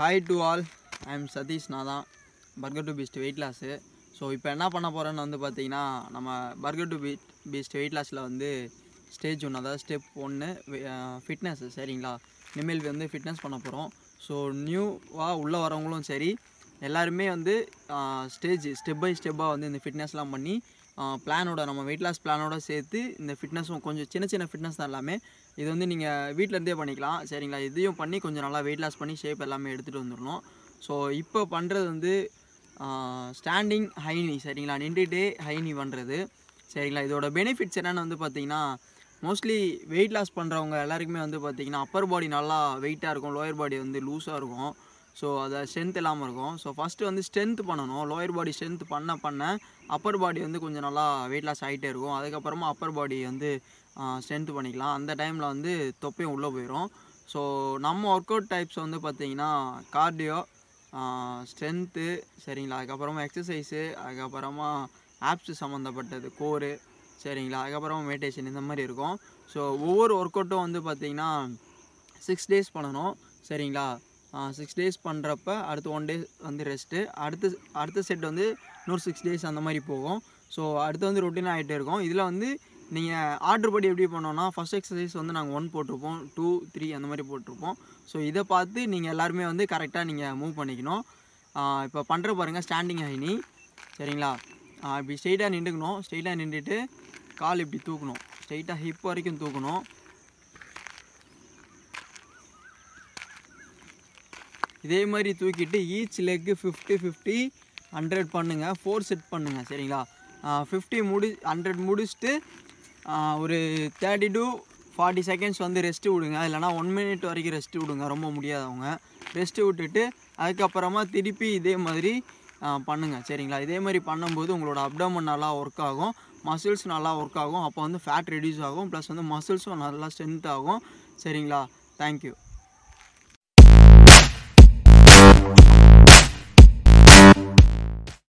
hi to all I am Satish நான் தான் burger to beast weight loss so இப்போ என்ன பண்ண போகிறேன்னு வந்து பார்த்திங்கன்னா நம்ம burger to beat beast weight லாஸில் வந்து ஸ்டேஜ் ஒன்று அதாவது ஸ்டெப் ஒன்று ஃபிட்னஸ்ஸு சரிங்களா இனிமேல் வந்து ஃபிட்னஸ் பண்ண போகிறோம் ஸோ நியூவாக உள்ளே வரவங்களும் சரி எல்லாருமே வந்து ஸ்டேஜ் ஸ்டெப் பை ஸ்டெப்பாக வந்து இந்த ஃபிட்னஸ்லாம் பண்ணி பிளானோட நம்ம வெயிட் லாஸ் பிளானோட சேர்த்து இந்த ஃபிட்னஸும் கொஞ்சம் சின்ன சின்ன ஃபிட்னஸ் தான் எல்லாமே இது வந்து நீங்கள் வீட்டிலேருந்தே பண்ணிக்கலாம் சரிங்களா இதையும் பண்ணி கொஞ்சம் நல்லா வெயிட் லாஸ் பண்ணி ஷேப் எல்லாமே எடுத்துகிட்டு வந்துடணும் ஸோ இப்போ பண்ணுறது வந்து ஸ்டாண்டிங் ஹைனி சரிங்களா நின்றுட்டே ஹைனி பண்ணுறது சரிங்களா இதோட பெனிஃபிட்ஸ் என்னென்னு வந்து பார்த்தீங்கன்னா மோஸ்ட்லி வெயிட் லாஸ் பண்ணுறவங்க எல்லாருக்குமே வந்து பார்த்திங்கன்னா அப்பர் பாடி நல்லா வெயிட்டாக இருக்கும் லோயர் பாடி வந்து லூஸாக இருக்கும் ஸோ அதை ஸ்ட்ரென்த் இல்லாமல் இருக்கும் ஸோ ஃபஸ்ட்டு வந்து ஸ்ட்ரென்த் பண்ணணும் லோயர் பாடி ஸ்ட்ரென்த் பண்ண பண்ண அப்பர் பாடி வந்து கொஞ்சம் நல்லா வெயிட் லாஸ் ஆகிட்டே இருக்கும் அதுக்கப்புறமா அப்பர் பாடி வந்து ஸ்ட்ரென்த் பண்ணிக்கலாம் அந்த டைமில் வந்து தொப்பையும் உள்ளே போயிடும் ஸோ நம்ம ஒர்க் அவுட் டைப்ஸ் வந்து பார்த்திங்கன்னா கார்டியோ ஸ்ட்ரென்த்து சரிங்களா அதுக்கப்புறமா எக்ஸசைஸு அதுக்கப்புறமா ஆப்ஸ் சம்மந்தப்பட்டது கோரு சரிங்களா அதுக்கப்புறமா மெடிடேஷன் இந்த மாதிரி இருக்கும் ஸோ ஒவ்வொரு ஒர்க் அவுட்டும் வந்து பார்த்திங்கன்னா சிக்ஸ் டேஸ் பண்ணணும் சரிங்களா சிக்ஸ் டேஸ் பண்ணுறப்ப அடுத்து ஒன் டே வந்து ரெஸ்ட்டு அடுத்த அடுத்த செட் வந்து இன்னொரு சிக்ஸ் டேஸ் அந்த மாதிரி போகும் ஸோ அடுத்து வந்து ரொட்டீன் ஆகிட்டே இருக்கும் இதில் வந்து நீங்கள் ஆர்டர் படி எப்படி பண்ணோன்னா ஃபஸ்ட் எக்ஸசைஸ் வந்து நாங்கள் ஒன் போட்டிருப்போம் டூ த்ரீ அந்த மாதிரி போட்டிருப்போம் ஸோ இதை பார்த்து நீங்கள் எல்லாருமே வந்து கரெக்டாக நீங்கள் மூவ் பண்ணிக்கணும் இப்போ பண்ணுற பாருங்கள் ஸ்டாண்டிங் ஹைனி சரிங்களா இப்படி ஸ்ட்ரெயிட்டாக நின்றுக்கணும் ஸ்ட்ரெயிட்டாக நின்றுட்டு கால் இப்படி தூக்கணும் ஸ்ட்ரெயிட்டாக ஹிப் வரைக்கும் தூக்கணும் இதே மாதிரி தூக்கிட்டு ஈச் லெக்கு ஃபிஃப்டி ஃபிஃப்டி ஹண்ட்ரட் பண்ணுங்கள் ஃபோர் செட் பண்ணுங்கள் சரிங்களா ஃபிஃப்டி முடி ஹண்ட்ரட் முடிச்சுட்டு ஒரு தேர்ட்டி டு ஃபார்ட்டி செகண்ட்ஸ் வந்து ரெஸ்ட்டு விடுங்க இல்லைனா ஒன் மினிட் வரைக்கும் ரெஸ்ட்டு விடுங்க ரொம்ப முடியாதவங்க ரெஸ்ட்டு விட்டுட்டு அதுக்கப்புறமா திருப்பி இதே மாதிரி பண்ணுங்கள் சரிங்களா இதே மாதிரி பண்ணும்போது உங்களோட அப்டமன் நல்லா ஒர்க் ஆகும் மசில்ஸ் நல்லா ஒர்க் ஆகும் அப்போ வந்து ஃபேட் ரெடியூஸ் ஆகும் ப்ளஸ் வந்து மசில்ஸும் நல்லா ஸ்ட்ரென்த் ஆகும் சரிங்களா தேங்க்யூ